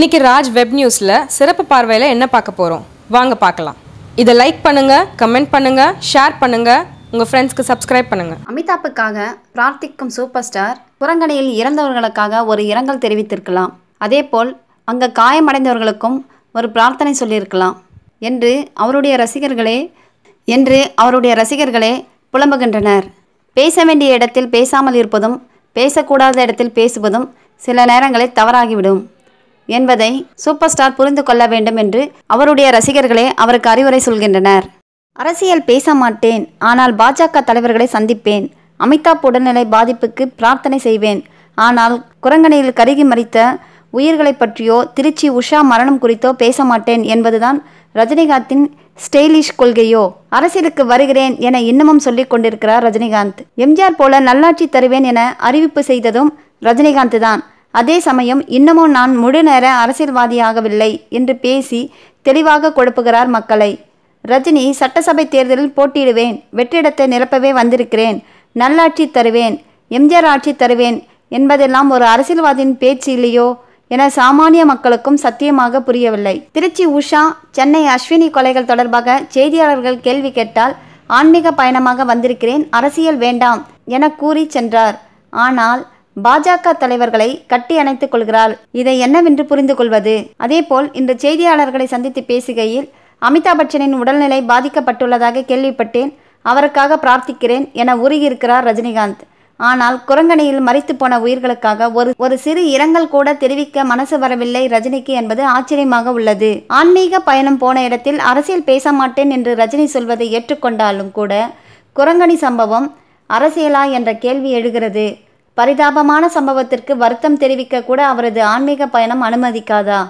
இன்னைக்கு ராஜ் வெப் நியூஸில் சிறப்பு பார்வையில் என்ன பார்க்க போகிறோம் வாங்க பார்க்கலாம் இதை லைக் பண்ணுங்கள் கமெண்ட் பண்ணுங்கள் ஷேர் பண்ணுங்கள் உங்கள் ஃப்ரெண்ட்ஸ்க்கு சப்ஸ்கிரைப் பண்ணுங்கள் அமிதாப்புக்காக பிரார்த்திக்கும் சூப்பர் ஸ்டார் புறங்கணியில் இறந்தவர்களுக்காக ஒரு இரங்கல் தெரிவித்திருக்கலாம் அதேபோல் அங்கே காயமடைந்தவர்களுக்கும் ஒரு பிரார்த்தனை சொல்லியிருக்கலாம் என்று அவருடைய ரசிகர்களே என்று அவருடைய ரசிகர்களே புலம்புகின்றனர் பேச வேண்டிய இடத்தில் பேசாமல் இருப்பதும் பேசக்கூடாத இடத்தில் பேசுவதும் சில நேரங்களில் தவறாகிவிடும் என்பதை சூப்பர் ஸ்டார் புரிந்து கொள்ள வேண்டும் என்று அவருடைய ரசிகர்களே அவருக்கு அறிவுரை சொல்கின்றனர் அரசியல் பேச மாட்டேன் ஆனால் பாஜக தலைவர்களை சந்திப்பேன் அமிதாப் உடல்நிலை பாதிப்புக்கு பிரார்த்தனை செய்வேன் ஆனால் குரங்கணியில் கருகி மறித்த உயிர்களை பற்றியோ திருச்சி உஷா மரணம் குறித்தோ பேச மாட்டேன் என்பதுதான் ரஜினிகாந்தின் ஸ்டைலிஷ் கொள்கையோ அரசியலுக்கு வருகிறேன் என இன்னமும் சொல்லிக் கொண்டிருக்கிறார் ரஜினிகாந்த் எம்ஜிஆர் போல நல்லாட்சி தருவேன் என அறிவிப்பு செய்ததும் ரஜினிகாந்த் தான் அதே சமயம் இன்னமும் நான் முழு நேர அரசியல்வாதியாகவில்லை என்று பேசி தெளிவாக கொடுப்புகிறார் மக்களை ரஜினி சட்டசபை தேர்தலில் போட்டியிடுவேன் வெற்றிடத்தை நிரப்பவே வந்திருக்கிறேன் நல்லாட்சி தருவேன் எம்ஜிஆர் ஆட்சி தருவேன் என்பதெல்லாம் ஒரு அரசியல்வாதியின் பேச்சு இல்லையோ என சாமானிய மக்களுக்கும் சத்தியமாக புரியவில்லை திருச்சி உஷா சென்னை அஸ்வினி கொலைகள் தொடர்பாக செய்தியாளர்கள் கேள்வி கேட்டால் ஆன்மீக பயணமாக வந்திருக்கிறேன் அரசியல் வேண்டாம் என கூறி சென்றார் ஆனால் பாஜக தலைவர்களை கட்டி அணைத்துக் கொள்கிறாள் இதை என்னவென்று புரிந்து கொள்வது அதேபோல் இன்று செய்தியாளர்களை சந்தித்து பேசுகையில் அமிதாப் பச்சனின் உடல்நிலை பாதிக்கப்பட்டுள்ளதாக கேள்விப்பட்டேன் அவருக்காக பிரார்த்திக்கிறேன் என உருகியிருக்கிறார் ரஜினிகாந்த் ஆனால் குரங்கணியில் மறித்து போன உயிர்களுக்காக ஒரு ஒரு சிறு இரங்கல் கூட தெரிவிக்க மனசு வரவில்லை ரஜினிக்கு என்பது ஆச்சரியமாக உள்ளது ஆன்மீக பயணம் போன இடத்தில் அரசியல் பேச மாட்டேன் என்று ரஜினி சொல்வதை ஏற்றுக்கொண்டாலும் கூட குரங்கணி சம்பவம் அரசியலா என்ற கேள்வி எழுகிறது பரிதாபமான சம்பவத்திற்கு வருத்தம் தெரிவிக்க கூட அவரது ஆன்மீக பயணம் அனுமதிக்காதா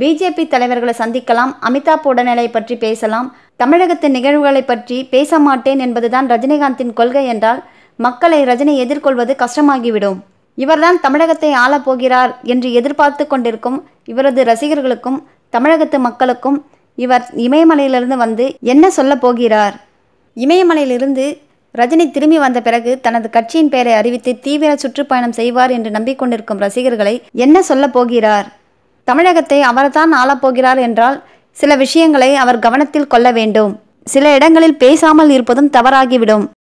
பிஜேபி தலைவர்களை சந்திக்கலாம் அமிதாப் உடல்நிலை பற்றி பேசலாம் தமிழகத்தின் நிகழ்வுகளை பற்றி பேச மாட்டேன் என்பதுதான் ரஜினிகாந்தின் கொள்கை என்றால் மக்களை ரஜினி எதிர்கொள்வது கஷ்டமாகிவிடும் இவர்தான் தமிழகத்தை ஆளப்போகிறார் போகிறார் என்று எதிர்பார்த்து கொண்டிருக்கும் இவரது ரசிகர்களுக்கும் தமிழகத்து மக்களுக்கும் இவர் இமயமலையிலிருந்து வந்து என்ன சொல்ல போகிறார் இமயமலையிலிருந்து ரஜினி திரும்பி வந்த பிறகு தனது கட்சியின் பெயரை அறிவித்து தீவிர சுற்றுப்பயணம் செய்வார் என்று நம்பிக்கொண்டிருக்கும் ரசிகர்களை என்ன சொல்ல போகிறார் தமிழகத்தை அவர்தான் ஆளப்போகிறார் என்றால் சில விஷயங்களை அவர் கவனத்தில் கொள்ள வேண்டும் சில இடங்களில் பேசாமல் இருப்பதும் தவறாகிவிடும்